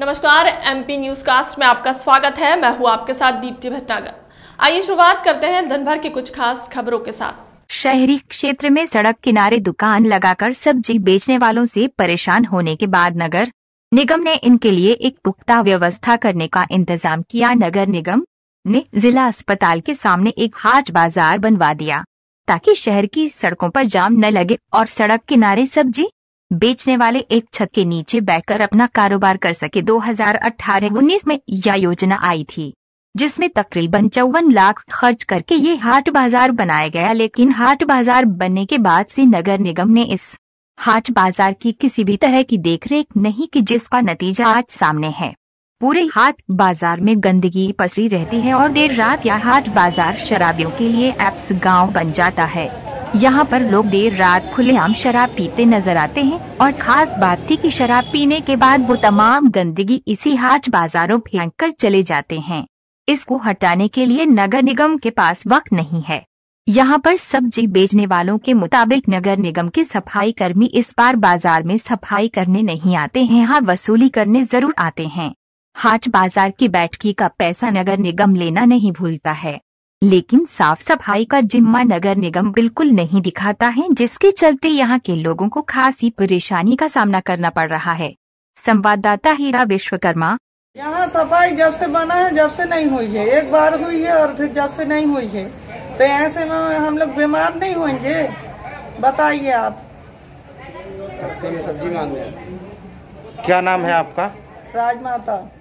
नमस्कार MP news cast में आपका स्वागत है मैं हूँ आपके साथ दीप्ति भटनागर आइए शुरुआत करते हैं दिनभर की कुछ खास खबरों के साथ शहरी क्षेत्र में सड़क किनारे दुकान लगाकर सब्जी बेचने वालों से परेशान होने के बाद नगर निगम ने इनके लिए एक पुख्ता व्यवस्था करने का इंतजाम किया नगर निगम ने जिला अस्पताल के सामने एक हाट बाजार बनवा दिया ताकि शहर की सड़कों पर जाम न लगे और सड़क किनारे सब्जी बेचने वाले एक छत के नीचे बैठकर अपना कारोबार कर सके 2018-19 में यह योजना आई थी जिसमें तकरीबन चौवन लाख खर्च करके ये हाट बाजार बनाया गया लेकिन हाट बाजार बनने के बाद से नगर निगम ने इस हाट बाजार की किसी भी तरह की देखरेख नहीं की जिसका नतीजा आज सामने है पूरे हाट बाजार में गंदगी पसरी रहती है और देर रात या हाट बाजार शराबियों के लिए एप्स गांव बन जाता है यहाँ पर लोग देर रात खुलेआम शराब पीते नजर आते हैं और खास बात थी कि शराब पीने के बाद वो तमाम गंदगी इसी हाट बाजारों फेंक कर चले जाते हैं इसको हटाने के लिए नगर निगम के पास वक्त नहीं है यहाँ पर सब्जी बेचने वालों के मुताबिक नगर निगम के सफाई कर्मी इस बार बाजार में सफाई करने नहीं आते हैं हाँ वसूली करने जरूर आते हैं हाट बाजार की बैठकी का पैसा नगर निगम लेना नहीं भूलता है लेकिन साफ सफाई का जिम्मा नगर निगम बिल्कुल नहीं दिखाता है जिसके चलते यहाँ के लोगों को खासी परेशानी का सामना करना पड़ रहा है संवाददाता हीरा विश्वकर्मा यहाँ सफाई जब से बना है जब से नहीं हुई है एक बार हुई है और फिर जब से नहीं हुई है तो ऐसे में हम लोग बीमार नहीं होंगे बताइए आप सब्जी मांग क्या नाम है आपका राजमाता